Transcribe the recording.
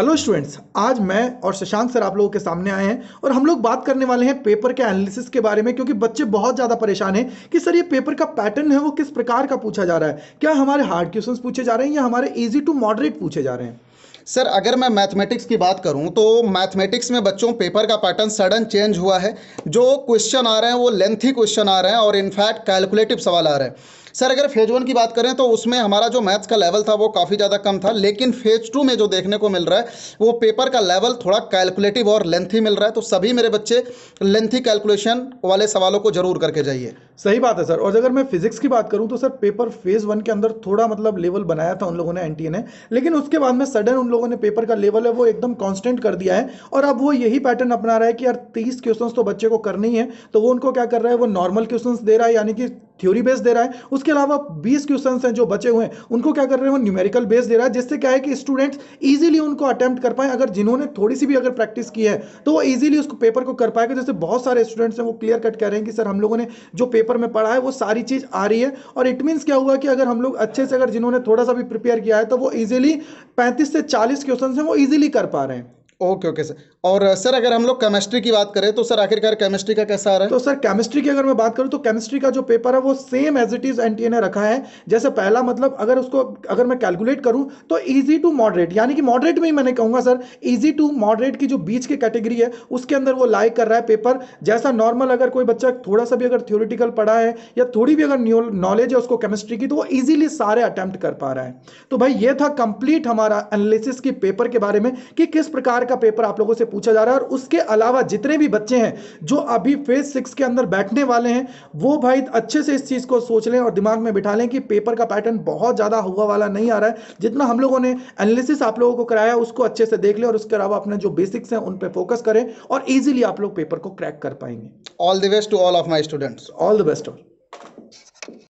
hello students आज मैं और शशांक सर आप लोगों के सामने आए हैं और हम लोग बात करने वाले हैं पेपर के एनालिसिस के बारे में क्योंकि बच्चे बहुत ज़्यादा परेशान हैं कि सर ये पेपर का पैटर्न है वो किस प्रकार का पूछा जा रहा है क्या हमारे हार्ड क्वेश्चंस पूछे जा रहे हैं या हमारे इजी टू मॉडरेट पूछे जा रहे हैं सर अगर मैं मैथमेटिक्स की बात करूं तो मैथमेटिक्स में बच्चों पेपर का पैटर्न सडन चेंज हुआ है जो क्वेश्चन आ रहे हैं वो लेंथी क्वेश्चन आ रहे हैं और इनफैक्ट कैलकुलेटिव सवाल आ रहे हैं सर अगर फेज वन की बात करें तो उसमें हमारा जो मैथ्स का लेवल था वो काफ़ी ज़्यादा कम था लेकिन फेज टू में जो देखने को मिल रहा है वो पेपर का लेवल थोड़ा कैलकुलेटिव और लेंथी मिल रहा है तो सभी मेरे बच्चे लेंथी कैलकुलेशन वाले सवालों को ज़रूर करके जाइए सही बात है सर और अगर मैं फिजिक्स की बात करूं तो सर पेपर फेज वन के अंदर थोड़ा मतलब लेवल बनाया था उन लोगों ने एनटीए ने लेकिन उसके बाद में सडन उन लोगों ने पेपर का लेवल है वो एकदम कांस्टेंट कर दिया है और अब वो यही पैटर्न अपना रहा है कि यार तीस क्वेश्चन तो बच्चे को करनी है तो वो उनको क्या कर रहा है वो नॉर्मल क्वेश्चन दे रहा है यानी कि थ्योरी बेस दे रहा है उसके अलावा 20 क्वेश्चन हैं जो बचे हुए हैं उनको क्या कर रहे वो न्यूमेरिकल बेस दे रहा है जिससे क्या है कि स्टूडेंट्स इजीली उनको अटैम्प्ट कर पाए अगर जिन्होंने थोड़ी सी भी अगर प्रैक्टिस की है तो वो इजीली उसको पेपर को कर पाएगा जैसे बहुत सारे स्टूडेंट्स हैं वो क्लियर कट कह रहे हैं कि सर हम लोगों ने जो पेपर में पढ़ा है वो सारी चीज़ आ रही है और इट मीन्स क्या हुआ कि अगर हम लोग अच्छे से अगर जिन्होंने थोड़ा सा भी प्रिपेयर किया है तो वो ईजिली पैंतीस से चालीस क्वेश्चन हैं वो ईजिली कर पा रहे हैं ओके ओके सर और सर uh, अगर हम लोग केमिस्ट्री की बात करें तो सर आखिरकार केमिस्ट्री का कैसा आ रहा है तो सर केमिस्ट्री की अगर मैं बात करूं तो केमिस्ट्री का जो पेपर है वो सेम एज इट इज एन ने रखा है जैसे पहला मतलब अगर उसको अगर मैं कैलकुलेट करूं तो इजी टू मॉडरेट यानी कि मॉडरेट में ही मैंने कहूंगा सर इजी टू मॉडरेट की जो बीच की कैटेगरी है उसके अंदर वो लाइक कर रहा है पेपर जैसा नॉर्मल अगर कोई बच्चा थोड़ा सा भी अगर थ्योरिटिकल पढ़ा है या थोड़ी भी अगर नॉलेज है उसको केमिस्ट्री की तो वो ईजिली सारे अटेम्प्ट कर पा रहा है तो भाई ये था कंप्लीट हमारा एनालिसिस की पेपर के बारे में कि किस प्रकार का पेपर आप लोगों से पूछा जा रहा है और उसके अलावा जितने भी बच्चे हैं जो अभी फेज सिक्स के अंदर बैठने वाले हैं वो भाई अच्छे से इस चीज़ को सोच लें और दिमाग में बिठा लें कि पेपर का पैटर्न बहुत ज़्यादा हुआ वाला नहीं आ रहा है जितना हम लोगों ने एनालिसिस आप लोगों को कराया उसको अच्छे से देख लें और उसके अलावा अपने जो बेसिक्स हैं उन पर फोकस करें और ईजिली आप लोग पेपर को क्रैक कर पाएंगे all the best to all of my students all the best all